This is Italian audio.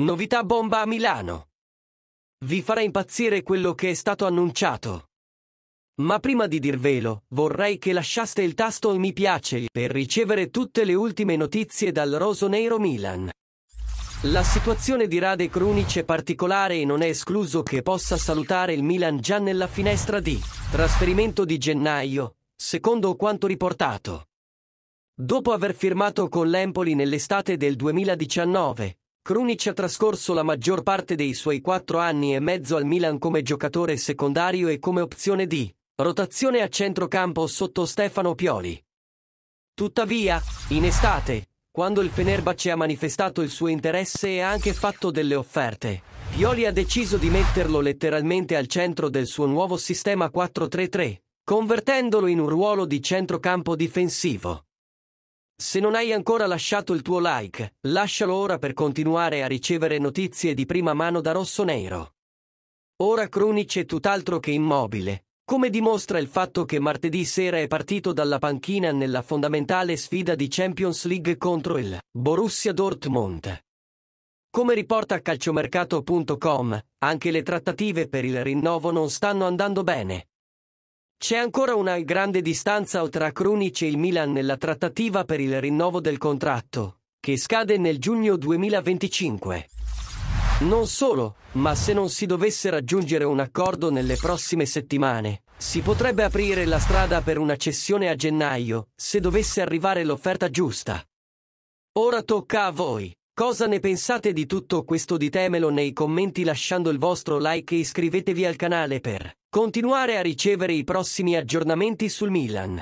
Novità bomba a Milano. Vi farà impazzire quello che è stato annunciato. Ma prima di dirvelo, vorrei che lasciaste il tasto mi piace per ricevere tutte le ultime notizie dal Rosso Nero Milan. La situazione di Rade Krunic è particolare e non è escluso che possa salutare il Milan già nella finestra di trasferimento di gennaio, secondo quanto riportato. Dopo aver firmato con l'Empoli nell'estate del 2019, Krunic ha trascorso la maggior parte dei suoi quattro anni e mezzo al Milan come giocatore secondario e come opzione di rotazione a centrocampo sotto Stefano Pioli. Tuttavia, in estate, quando il Fenerbahce ha manifestato il suo interesse e ha anche fatto delle offerte, Pioli ha deciso di metterlo letteralmente al centro del suo nuovo sistema 4-3-3, convertendolo in un ruolo di centrocampo difensivo. Se non hai ancora lasciato il tuo like, lascialo ora per continuare a ricevere notizie di prima mano da Rossonero. Ora Krunic è tutt'altro che immobile, come dimostra il fatto che martedì sera è partito dalla panchina nella fondamentale sfida di Champions League contro il Borussia Dortmund. Come riporta calciomercato.com, anche le trattative per il rinnovo non stanno andando bene. C'è ancora una grande distanza tra Krunic e il Milan nella trattativa per il rinnovo del contratto, che scade nel giugno 2025. Non solo, ma se non si dovesse raggiungere un accordo nelle prossime settimane, si potrebbe aprire la strada per una cessione a gennaio, se dovesse arrivare l'offerta giusta. Ora tocca a voi. Cosa ne pensate di tutto questo? Ditemelo nei commenti lasciando il vostro like e iscrivetevi al canale per Continuare a ricevere i prossimi aggiornamenti sul Milan.